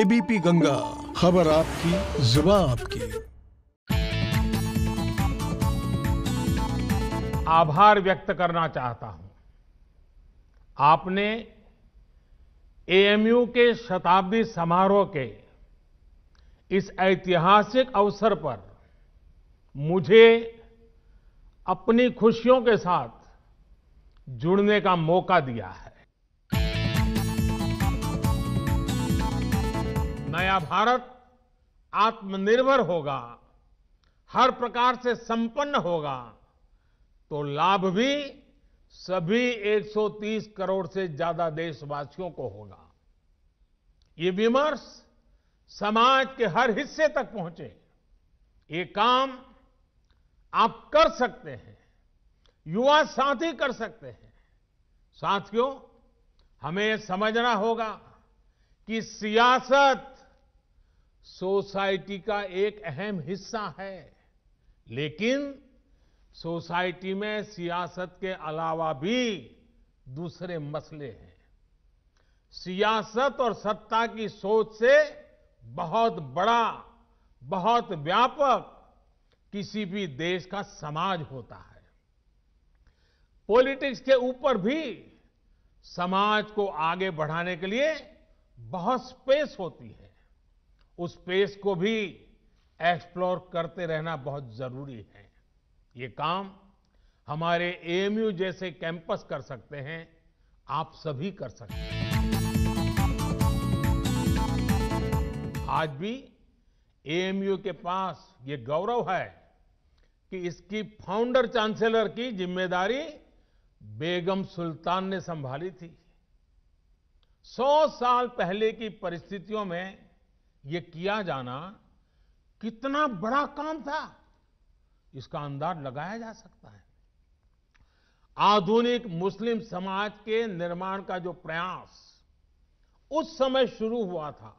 ABP Ganga खबर आपकी जुबा आपकी आभार व्यक्त करना चाहता हूं आपने एएमयू के शताब्दी समारोह के इस ऐतिहासिक अवसर पर मुझे अपनी खुशियों के साथ जुड़ने का मौका दिया है नया भारत आत्मनिर्भर होगा हर प्रकार से संपन्न होगा तो लाभ भी सभी 130 करोड़ से ज्यादा देशवासियों को होगा ये विमर्श समाज के हर हिस्से तक पहुंचे ये काम आप कर सकते हैं युवा साथी कर सकते हैं साथियों हमें समझना होगा कि सियासत सोसाइटी का एक अहम हिस्सा है लेकिन सोसाइटी में सियासत के अलावा भी दूसरे मसले हैं सियासत और सत्ता की सोच से बहुत बड़ा बहुत व्यापक किसी भी देश का समाज होता है पॉलिटिक्स के ऊपर भी समाज को आगे बढ़ाने के लिए बहुत स्पेस होती है उस स्पेस को भी एक्सप्लोर करते रहना बहुत जरूरी है ये काम हमारे एएमयू जैसे कैंपस कर सकते हैं आप सभी कर सकते हैं आज भी एएमयू के पास ये गौरव है कि इसकी फाउंडर चांसलर की जिम्मेदारी बेगम सुल्तान ने संभाली थी सौ साल पहले की परिस्थितियों में ये किया जाना कितना बड़ा काम था इसका अंदाज लगाया जा सकता है आधुनिक मुस्लिम समाज के निर्माण का जो प्रयास उस समय शुरू हुआ था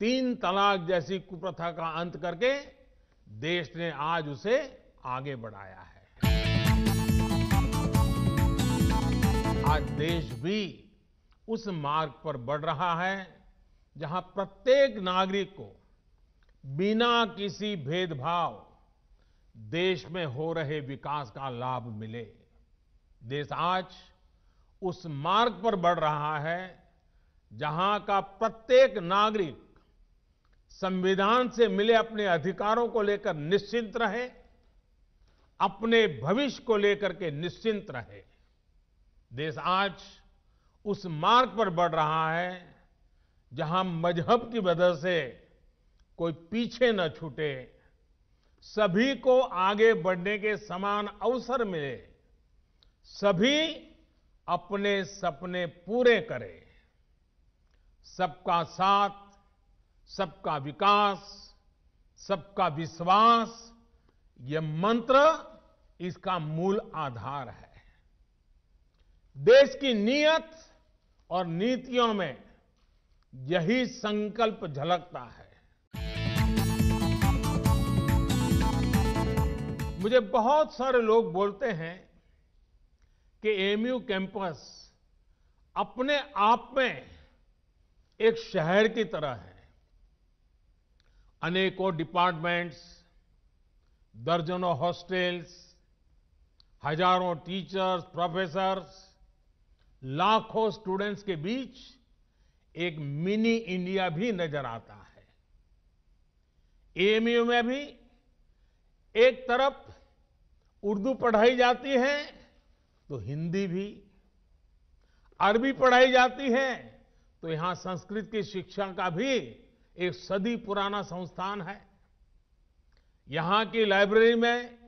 तीन तलाक जैसी कुप्रथा का अंत करके देश ने आज उसे आगे बढ़ाया है आज देश भी उस मार्ग पर बढ़ रहा है जहां प्रत्येक नागरिक को बिना किसी भेदभाव देश में हो रहे विकास का लाभ मिले देश आज उस मार्ग पर बढ़ रहा है जहां का प्रत्येक नागरिक संविधान से मिले अपने अधिकारों को लेकर निश्चिंत रहे अपने भविष्य को लेकर के निश्चिंत रहे देश आज उस मार्ग पर बढ़ रहा है जहां मजहब की वजह से कोई पीछे न छूटे सभी को आगे बढ़ने के समान अवसर मिले सभी अपने सपने पूरे करें सबका साथ सबका विकास सबका विश्वास ये मंत्र इसका मूल आधार है देश की नीयत और नीतियों में यही संकल्प झलकता है मुझे बहुत सारे लोग बोलते हैं कि एमयू कैंपस अपने आप में एक शहर की तरह है अनेकों डिपार्टमेंट्स दर्जनों हॉस्टेल्स हजारों टीचर्स प्रोफेसर्स लाखों स्टूडेंट्स के बीच एक मिनी इंडिया भी नजर आता है एएमयू में भी एक तरफ उर्दू पढ़ाई जाती है तो हिंदी भी अरबी पढ़ाई जाती है तो यहां संस्कृत की शिक्षा का भी एक सदी पुराना संस्थान है यहां की लाइब्रेरी में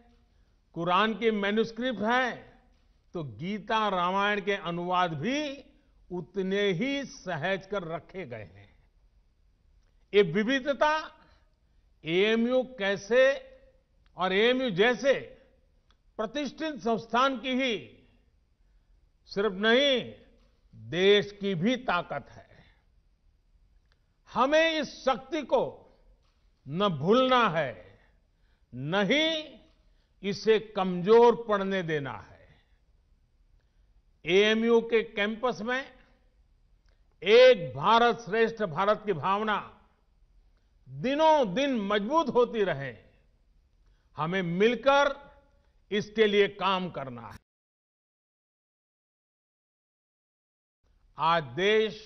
कुरान के मेन्यूस्क्रिप्ट हैं तो गीता रामायण के अनुवाद भी उतने ही सहज कर रखे गए हैं ये विविधता एएमयू कैसे और एएमयू जैसे प्रतिष्ठित संस्थान की ही सिर्फ नहीं देश की भी ताकत है हमें इस शक्ति को न भूलना है न ही इसे कमजोर पड़ने देना है एएमयू के कैंपस में एक भारत श्रेष्ठ भारत की भावना दिनों दिन मजबूत होती रहे हमें मिलकर इसके लिए काम करना है आज देश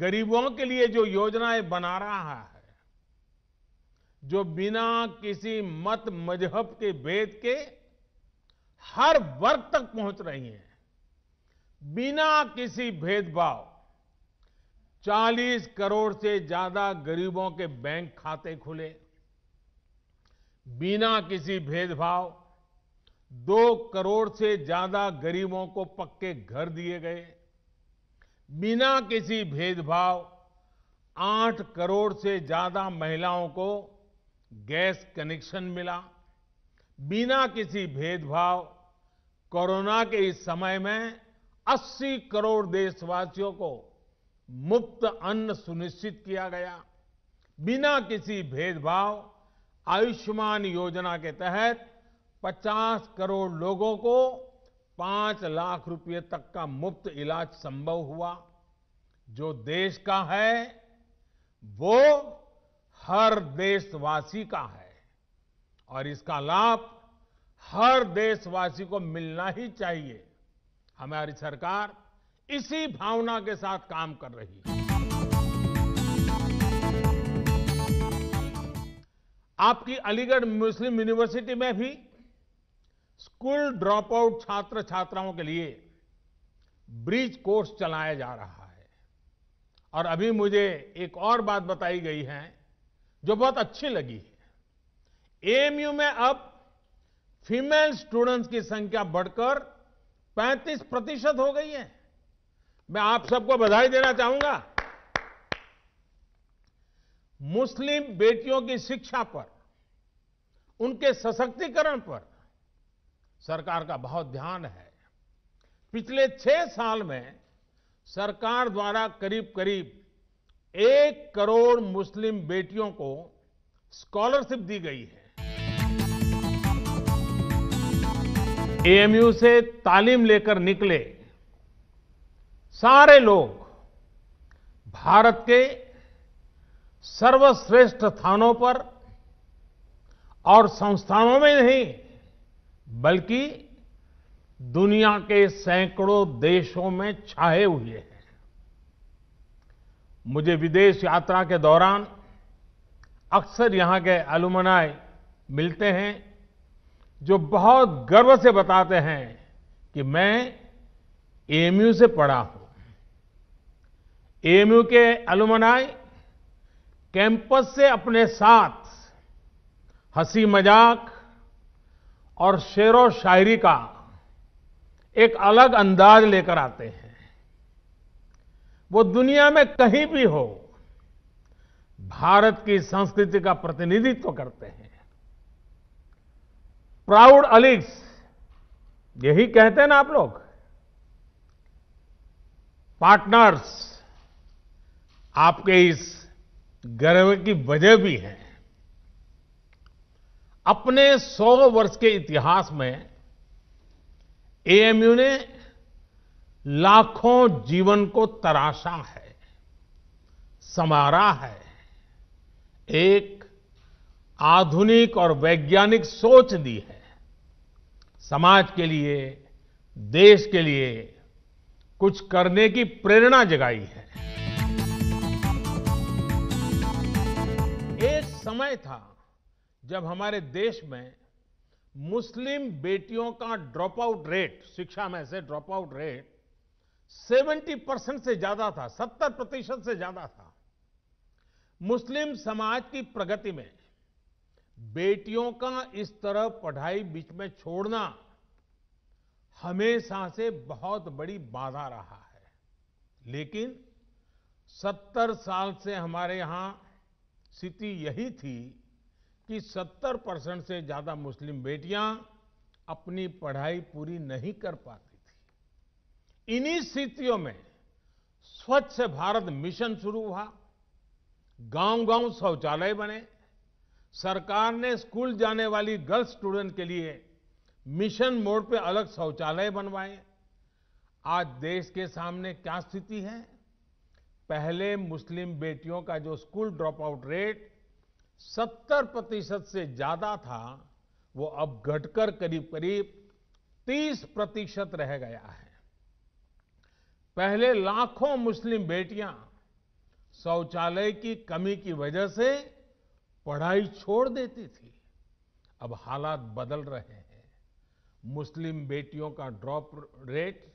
गरीबों के लिए जो योजनाएं बना रहा है जो बिना किसी मत मजहब के भेद के हर वर्ग तक पहुंच रही हैं बिना किसी भेदभाव 40 करोड़ से ज्यादा गरीबों के बैंक खाते खुले बिना किसी भेदभाव दो करोड़ से ज्यादा गरीबों को पक्के घर दिए गए बिना किसी भेदभाव आठ करोड़ से ज्यादा महिलाओं को गैस कनेक्शन मिला बिना किसी भेदभाव कोरोना के इस समय में 80 करोड़ देशवासियों को मुफ्त अन्न सुनिश्चित किया गया बिना किसी भेदभाव आयुष्मान योजना के तहत 50 करोड़ लोगों को 5 लाख रुपए तक का मुफ्त इलाज संभव हुआ जो देश का है वो हर देशवासी का है और इसका लाभ हर देशवासी को मिलना ही चाहिए हमारी सरकार इसी भावना के साथ काम कर रही है आपकी अलीगढ़ मुस्लिम यूनिवर्सिटी में भी स्कूल ड्रॉपआउट छात्र छात्राओं के लिए ब्रिज कोर्स चलाया जा रहा है और अभी मुझे एक और बात बताई गई है जो बहुत अच्छी लगी है एएमयू में अब फीमेल स्टूडेंट्स की संख्या बढ़कर 35 प्रतिशत हो गई है मैं आप सबको बधाई देना चाहूंगा मुस्लिम बेटियों की शिक्षा पर उनके सशक्तिकरण पर सरकार का बहुत ध्यान है पिछले छह साल में सरकार द्वारा करीब करीब एक करोड़ मुस्लिम बेटियों को स्कॉलरशिप दी गई है एएमयू से तालीम लेकर निकले सारे लोग भारत के सर्वश्रेष्ठ स्थानों पर और संस्थानों में नहीं बल्कि दुनिया के सैकड़ों देशों में छाए हुए हैं मुझे विदेश यात्रा के दौरान अक्सर यहां के अलुमनाय मिलते हैं जो बहुत गर्व से बताते हैं कि मैं एएमयू से पढ़ा हूं एएमयू के अलुमनाई कैंपस से अपने साथ हंसी मजाक और शेरों शायरी का एक अलग अंदाज लेकर आते हैं वो दुनिया में कहीं भी हो भारत की संस्कृति का प्रतिनिधित्व करते हैं प्राउड अलिग्स यही कहते हैं ना आप लोग पार्टनर्स आपके इस गर्व की वजह भी है अपने 100 वर्ष के इतिहास में एएमयू ने लाखों जीवन को तराशा है समारा है एक आधुनिक और वैज्ञानिक सोच दी है समाज के लिए देश के लिए कुछ करने की प्रेरणा जगाई है समय था जब हमारे देश में मुस्लिम बेटियों का ड्रॉप आउट रेट शिक्षा में से ड्रॉप आउट रेट 70 परसेंट से ज्यादा था 70 प्रतिशत से ज्यादा था मुस्लिम समाज की प्रगति में बेटियों का इस तरह पढ़ाई बीच में छोड़ना हमेशा से बहुत बड़ी बाधा रहा है लेकिन 70 साल से हमारे यहां स्थिति यही थी कि 70 परसेंट से ज्यादा मुस्लिम बेटियां अपनी पढ़ाई पूरी नहीं कर पाती थी इन्हीं स्थितियों में स्वच्छ भारत मिशन शुरू हुआ गांव गांव शौचालय बने सरकार ने स्कूल जाने वाली गर्ल्स स्टूडेंट के लिए मिशन मोड पे अलग शौचालय बनवाए आज देश के सामने क्या स्थिति है पहले मुस्लिम बेटियों का जो स्कूल ड्रॉप आउट रेट 70 प्रतिशत से ज्यादा था वो अब घटकर करीब करीब 30 प्रतिशत रह गया है पहले लाखों मुस्लिम बेटियां शौचालय की कमी की वजह से पढ़ाई छोड़ देती थी अब हालात बदल रहे हैं मुस्लिम बेटियों का ड्रॉप रेट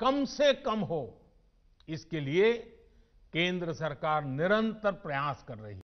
कम से कम हो इसके लिए केंद्र सरकार निरंतर प्रयास कर रही है